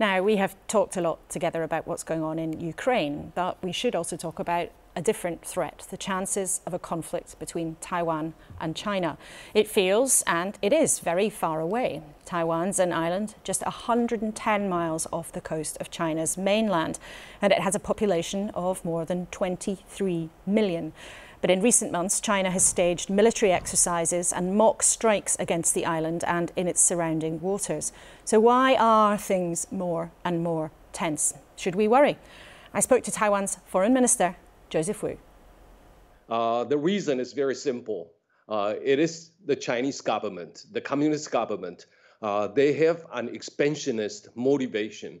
Now, we have talked a lot together about what's going on in Ukraine, but we should also talk about a different threat, the chances of a conflict between Taiwan and China. It feels, and it is, very far away. Taiwan's an island just 110 miles off the coast of China's mainland, and it has a population of more than 23 million. But in recent months, China has staged military exercises and mock strikes against the island and in its surrounding waters. So why are things more and more tense? Should we worry? I spoke to Taiwan's Foreign Minister, Joseph Wu. Uh, the reason is very simple. Uh, it is the Chinese government, the communist government. Uh, they have an expansionist motivation.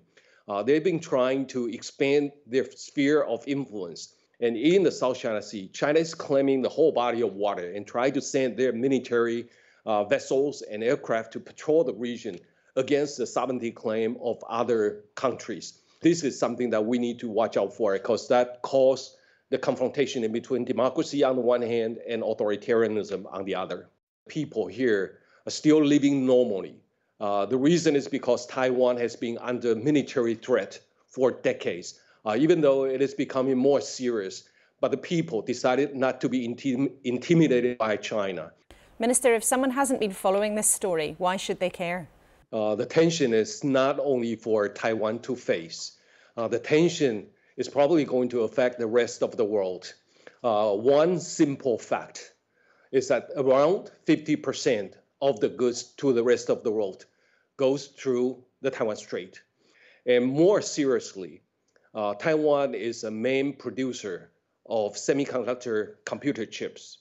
Uh, they've been trying to expand their sphere of influence. And in the South China Sea, China is claiming the whole body of water and trying to send their military uh, vessels and aircraft to patrol the region against the sovereignty claim of other countries. This is something that we need to watch out for because that causes the confrontation in between democracy on the one hand and authoritarianism on the other. People here are still living normally. Uh, the reason is because Taiwan has been under military threat for decades uh, even though it is becoming more serious. But the people decided not to be intim intimidated by China. Minister, if someone hasn't been following this story, why should they care? Uh, the tension is not only for Taiwan to face, uh, the tension is probably going to affect the rest of the world. Uh, one simple fact is that around 50% of the goods to the rest of the world goes through the Taiwan Strait. And more seriously, uh, Taiwan is a main producer of semiconductor computer chips.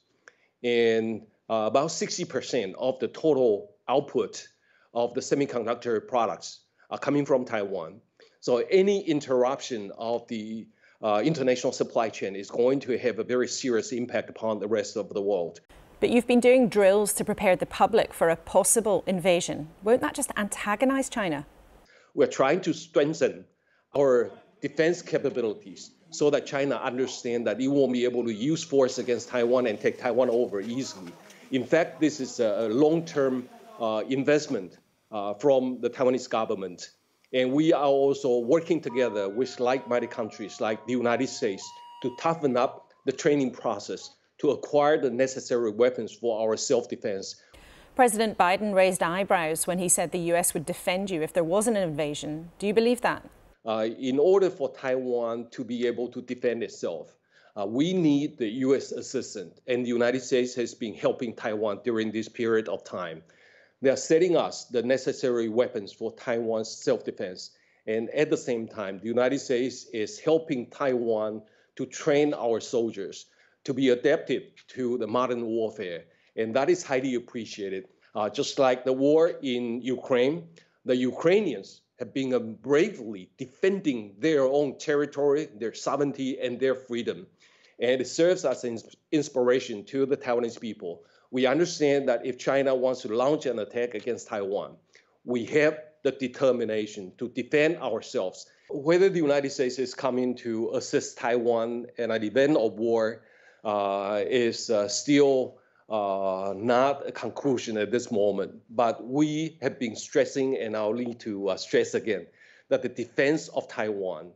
And uh, about 60% of the total output of the semiconductor products are coming from Taiwan. So any interruption of the uh, international supply chain is going to have a very serious impact upon the rest of the world. But you've been doing drills to prepare the public for a possible invasion. Won't that just antagonize China? We're trying to strengthen our defense capabilities so that China understands that it won't be able to use force against Taiwan and take Taiwan over easily. In fact, this is a long-term uh, investment uh, from the Taiwanese government. And we are also working together with like-minded countries like the United States to toughen up the training process to acquire the necessary weapons for our self-defense. President Biden raised eyebrows when he said the U.S. would defend you if there was an invasion. Do you believe that? Uh, in order for Taiwan to be able to defend itself, uh, we need the U.S. assistance, and the United States has been helping Taiwan during this period of time. They are setting us the necessary weapons for Taiwan's self-defense, and at the same time, the United States is helping Taiwan to train our soldiers to be adapted to the modern warfare, and that is highly appreciated. Uh, just like the war in Ukraine, the Ukrainians have been uh, bravely defending their own territory, their sovereignty, and their freedom. And it serves as an inspiration to the Taiwanese people. We understand that if China wants to launch an attack against Taiwan, we have the determination to defend ourselves. Whether the United States is coming to assist Taiwan in an event of war uh, is uh, still uh, not a conclusion at this moment, but we have been stressing, and I'll need to uh, stress again, that the defense of Taiwan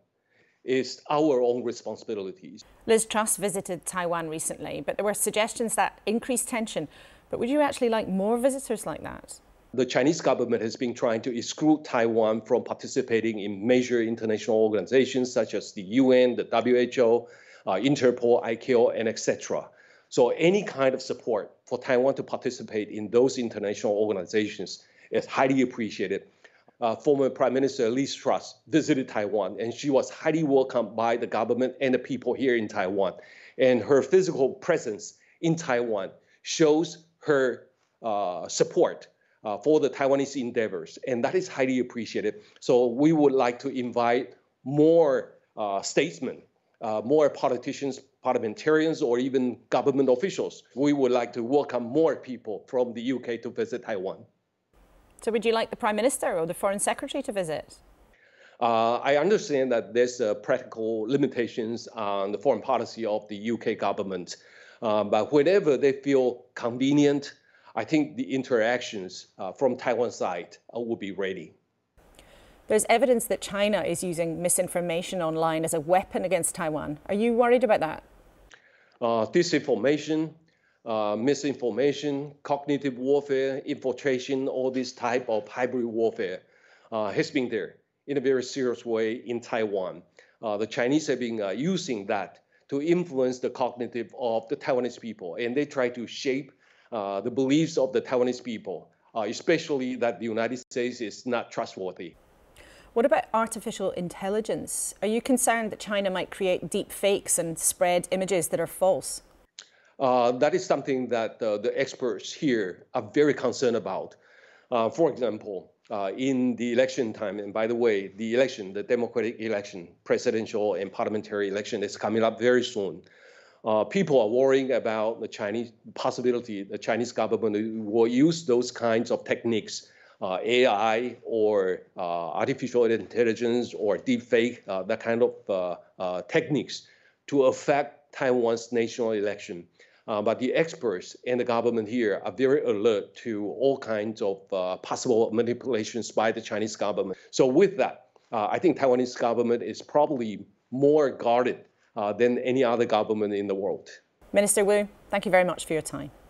is our own responsibilities. Liz Truss visited Taiwan recently, but there were suggestions that increased tension. But would you actually like more visitors like that? The Chinese government has been trying to exclude Taiwan from participating in major international organizations such as the UN, the WHO, uh, Interpol, ICAO, and etc. So any kind of support for Taiwan to participate in those international organizations is highly appreciated. Uh, former Prime Minister Liz Truss visited Taiwan, and she was highly welcomed by the government and the people here in Taiwan. And her physical presence in Taiwan shows her uh, support uh, for the Taiwanese endeavors, and that is highly appreciated. So we would like to invite more uh, statesmen uh, more politicians, parliamentarians, or even government officials. We would like to welcome more people from the UK to visit Taiwan. So, would you like the Prime Minister or the Foreign Secretary to visit? Uh, I understand that there's uh, practical limitations on the foreign policy of the UK government, uh, but whenever they feel convenient, I think the interactions uh, from Taiwan side uh, will be ready. There's evidence that China is using misinformation online as a weapon against Taiwan. Are you worried about that? Uh, disinformation, uh, misinformation, cognitive warfare, infiltration, all this type of hybrid warfare uh, has been there in a very serious way in Taiwan. Uh, the Chinese have been uh, using that to influence the cognitive of the Taiwanese people, and they try to shape uh, the beliefs of the Taiwanese people, especially that the United States is not trustworthy. What about artificial intelligence? Are you concerned that China might create deep fakes and spread images that are false? Uh, that is something that uh, the experts here are very concerned about. Uh, for example, uh, in the election time, and by the way, the election, the democratic election, presidential and parliamentary election is coming up very soon. Uh, people are worrying about the Chinese possibility the Chinese government will use those kinds of techniques uh, AI or uh, artificial intelligence or deepfake, uh, that kind of uh, uh, techniques to affect Taiwan's national election. Uh, but the experts and the government here are very alert to all kinds of possible manipulations by the Chinese government. So with that, I think Taiwanese government is probably more guarded than any other government in the world. Minister Wu, thank you very much for your time.